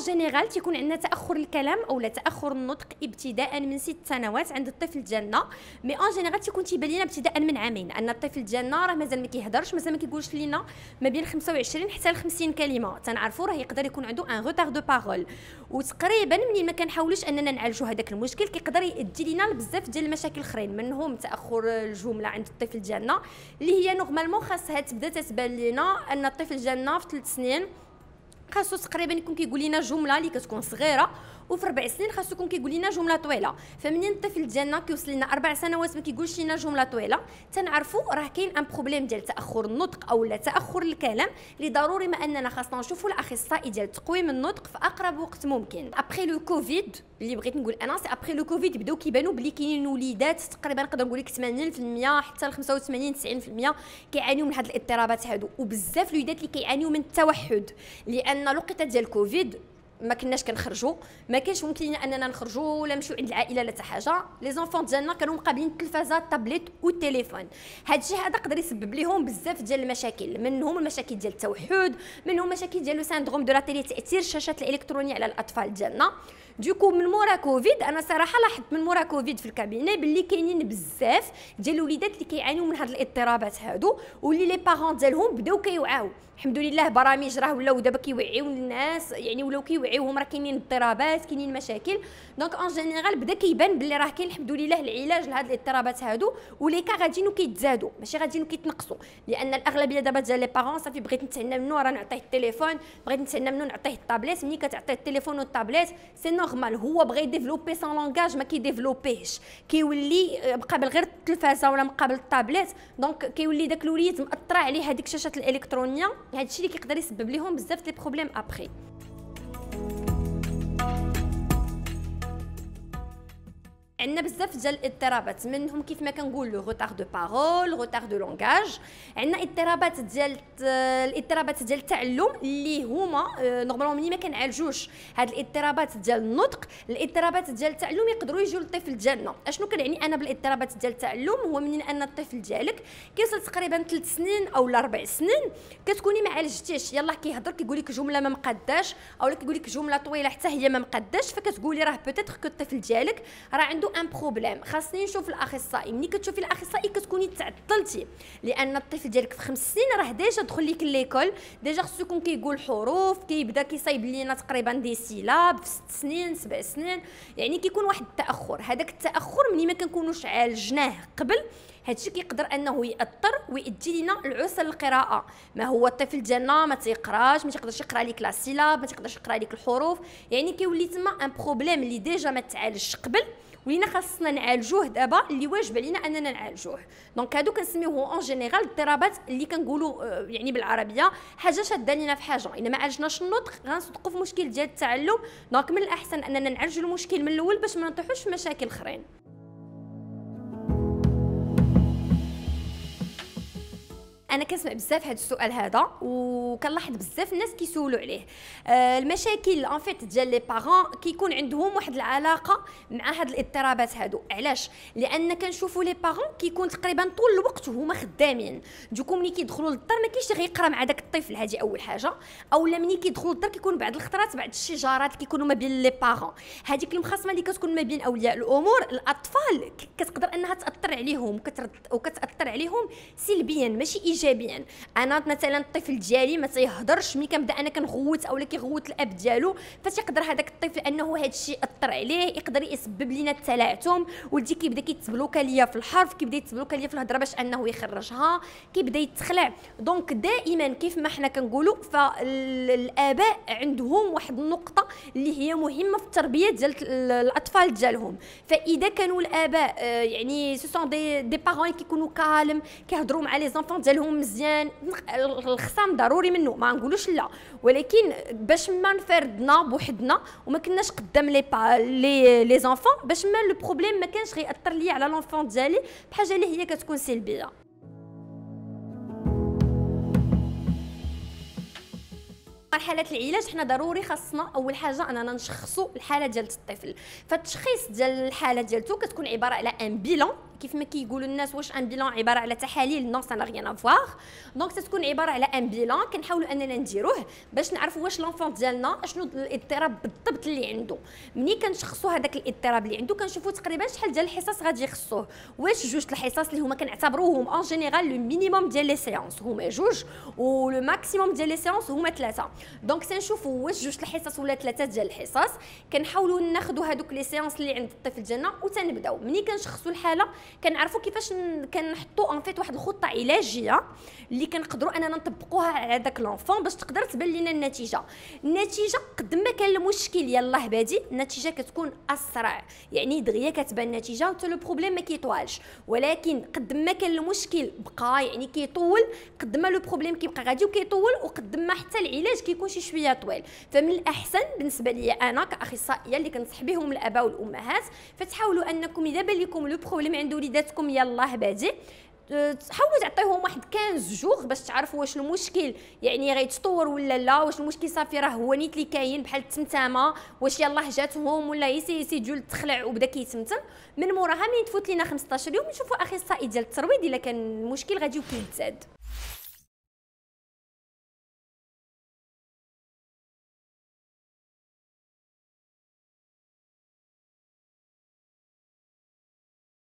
اون جينيرال تيكون عندنا تاخر الكلام اولا تاخر النطق ابتداء من ست سنوات عند الطفل ديالنا مي اون جينيرال تيكون تيبان لنا ابتداء من عامين ان الطفل ديالنا راه مازال ما كيهضرش مازال ما كيقولش لينا ما بين 25 حتى ل 50 كلمه تنعرفوا راه يقدر يكون عنده ان غوتار دو بارول وتقريبا ملي ما كنحاولوش اننا نعالجوا هذاك المشكل كيقدر يؤدي لينا لبزاف ديال المشاكل اخرين منهم تاخر الجمله عند الطفل ديالنا اللي هي نورمالمون خاصها تبدا تتبان لينا ان الطفل ديالنا في 3 سنين قاسوس تقريبا يكون كيقول لنا جمله اللي كتكون صغيره وفي ربع سنين خاصو يكون كيقول لنا جمله طويله فمنين الطفل ديالنا كيوصل لنا اربع سنوات ما كيقولش لنا جمله طويله تنعرفوا راه كاين ان بروبليم ديال تاخر النطق او لا تاخر الكلام اللي ضروري ما اننا خاصنا نشوفوا الاخصائي ديال تقويم النطق في اقرب وقت ممكن ابخي لو كوفيد اللي بغيت نقول انا سي ابخي لو كوفيد بداو كيبانوا بلي كاينين وليدات تقريبا نقدر نقول لك 80% حتى ل 85 90% كيعانيو من هاد الاضطرابات هادو وبزاف الوليدات اللي كيعانيو من التوحد لان لقطه ديال كوفيد ما كناش كنخرجوا ما كانش ممكن لنا اننا نخرجوا ولا نمشيو عند العائله لا حتى حاجه لي زونفون ديالنا كانوا مقابلين التلفازه التابليت والتليفون هذا الشيء هذا قدر يسبب لهم بزاف ديال المشاكل منهم المشاكل ديال التوحد منهم مشاكل ديال لو سيندروم دو لا تيلي تاثير الشاشات الالكترونيه على الاطفال ديالنا دوكو من مورا كوفيد انا صراحه لاحظت من مورا كوفيد في الكابيني باللي كاينين بزاف ديال الوليدات اللي كيعانيو من هاد الاضطرابات هادو واللي لي بارون ديالهم بداو كيوعاو الحمد لله برامج راه ولاو دابا كيوعيو الناس يعني ولاو كيوعيو توعيوهم راه كاينين اضطرابات كاينين مشاكل دونك اون جينيرال بدا كيبان بلي راه كاين الحمد لله العلاج لهاد الاضطرابات هادو وليكا كا غاديين كيتزادوا ماشي غاديين كيتنقصوا لان الاغلبيه دابا ديال لي بارون صافي بغيت نتعنى منو راه نعطيه التليفون بغيت نتعنى منو نعطيه الطابليت ملي كتعطيه التليفون والطابليت سي نورمال هو بغى يديفلوبي سون لونغاج ما كيديفلوبيهش كيولي آه، مقابل غير التلفازه ولا مقابل الطابليت دونك كيولي داك الوليد مأطرة عليه هذيك الشاشات الالكترونيه هادشي اللي كيقدر يسبب لهم بزاف لي بروبليم ابري عندنا بزاف ديال الاضطرابات منهم كيف ما كنقولوا روتار دو بارول روتار دو لونغاج عندنا اضطرابات ديال الاضطرابات ديال التعلم اللي هما نورمالمون آه، ملي ما كنعالجوش هاد الاضطرابات ديال النطق الاضطرابات ديال التعلم يقدروا يجيو للطفل ديالنا اشنو كنعني انا بالاضطرابات ديال التعلم هو منين ان الطفل ديالك كيصل تقريبا 3 سنين او 4 سنين كتكوني ما عالجتيش يلاه كيهضر كيقول لك جمله ما مقداش اولا كيقول لك جمله طويله حتى هي ما مقداش فكتقولي راه بوتيتغ كو الطفل ديالك راه عنده ان بروبليم خاصني نشوف الاخصائي ملي كتشوفي الاخصائي كتكوني تعطلتي لان الطفل ديالك في خمس سنين راه ديجا دخل ليك ليكول ديجا خصو يكون كيقول حروف كيبدا كيصايب لينا تقريبا دي سيلاب في ست سنين سبع سنين يعني كيكون واحد التاخر هذاك التاخر ملي ما كنكونوش عالجناه قبل هادشي كيقدر انه ياثر ويؤدي لنا العسر القراءه ما هو الطفل ديالنا ما تيقراش ما تيقدرش يقرا ليك لا سيلاب ما تيقدرش يقرا ليك الحروف يعني كيولي تما ان بروبليم اللي ديجا ما تعالجش قبل ولينا خاصنا نعالجوه دابا اللي واجب علينا اننا نعالجوه دونك هادو كنسميوهم اون جينيرال اضطرابات اللي كنقولوا آه، يعني بالعربيه حاجه شاده لينا في حاجه الا ما عالجناش النطق غنصدقوا في مشكل ديال التعلم دونك من الاحسن اننا نعالجوا المشكل من الاول باش ما نطيحوش في مشاكل اخرين انا كنسمع بزاف هذا السؤال هذا وكنلاحظ بزاف الناس كيسولوا عليه آه المشاكل ان فيت ديال لي بارون كيكون عندهم واحد العلاقه مع هاد الاضطرابات هادو علاش لان كنشوفوا لي بارون كيكون تقريبا طول الوقت هما خدامين دوكو ملي كيدخلوا للدار ما كاينش غيقرا مع داك الطفل هادي اول حاجه اولا ملي كيدخلوا للدار كيكون بعض الخطرات بعض الشجارات كيكونوا ما بين لي بارون هذيك المخاصمه اللي كتكون ما بين اولياء الامور الاطفال كتقدر انها تاثر عليهم وكتاثر عليهم سلبيا ماشي ايجابيا انا مثلا الطفل ديالي ما تيهضرش ملي كنبدا انا كنغوت اولا كيغوت الاب ديالو فتيقدر هذاك الطفل انه هذا الشيء اثر عليه يقدر يسبب لينا التلعثم ولدي كيبدا كيتبلوكا ليا في الحرف كيبدا يتبلوكا ليا في الهضره باش انه يخرجها كيبدا يتخلع دونك دائما كيف ما حنا كنقولوا فالاباء عندهم واحد النقطه اللي هي مهمه في التربيه ديال الاطفال ديالهم فاذا كانوا الاباء آه، يعني سو سون دي دي بارون كيكونوا كالم كيهضروا مع لي زانفون ديالهم مزيان الخصام ضروري منه ما نقولوش لا ولكن باش ما نفردنا بوحدنا وما كناش قدام لي با لي لي زونفون باش ما لو بروبليم ما كانش غيأثر ليا على لونفون ديالي بحاجه اللي هي كتكون سلبيه مرحله العلاج حنا ضروري خاصنا اول حاجه اننا نشخصوا الحاله ديال الطفل فالتشخيص ديال الحاله ديالته كتكون عباره على ان بيلون كيف ما كيقولوا الناس واش ان بيلون عباره على تحاليل نو سان ريان افوار دونك تتكون عباره على ان بيلون كنحاولوا اننا نديروه باش نعرفوا واش لونفون ديالنا شنو الاضطراب بالضبط اللي عنده ملي كنشخصوا هذاك الاضطراب اللي عنده كنشوفوا تقريبا شحال ديال الحصص غادي يخصوه واش جوج الحصص اللي هما كنعتبروهم اون جينيرال لو مينيموم ديال لي سيونس هما جوج ولو ماكسيموم ديال لي سيونس هما ثلاثه دونك تنشوفوا واش جوج الحصص ولا ثلاثه ديال الحصص كنحاولوا ناخذوا هذوك لي سيونس اللي عند الطفل ديالنا وتنبداو ملي كنشخصوا الحاله كنعرفوا كيفاش كنحطوا ان فيت واحد الخطه علاجيه اللي كنقدروا اننا نطبقوها على داك لونفون باش تقدر تبان لنا النتيجه النتيجه قد ما كان المشكل يلاه بادي النتيجه كتكون اسرع يعني دغيا كتبان النتيجه حتى لو بروبليم ما كيطوالش ولكن قد ما كان المشكل بقى يعني كيطول قد ما لو بروبليم كيبقى غادي وكيطول وقد ما حتى العلاج كيكون شي شويه طويل فمن الاحسن بالنسبه لي انا كاخصائيه اللي كنصح بهم الاباء والامهات فتحاولوا انكم اذا بان لكم لو بروبليم عنده وليداتكم يلاه بادي أه، حاولوا تعطيهم واحد 15 جوغ باش تعرفوا واش المشكل يعني غيتطور ولا لا واش المشكل صافي راه هو نيت اللي كاين بحال التمتامه واش يلاه جاتهم ولا يسي يسي جول تخلع وبدا كيتمتم من موراها ملي تفوت لينا 15 يوم نشوفوا اخصائي ديال الترويض الا كان المشكل غادي يزداد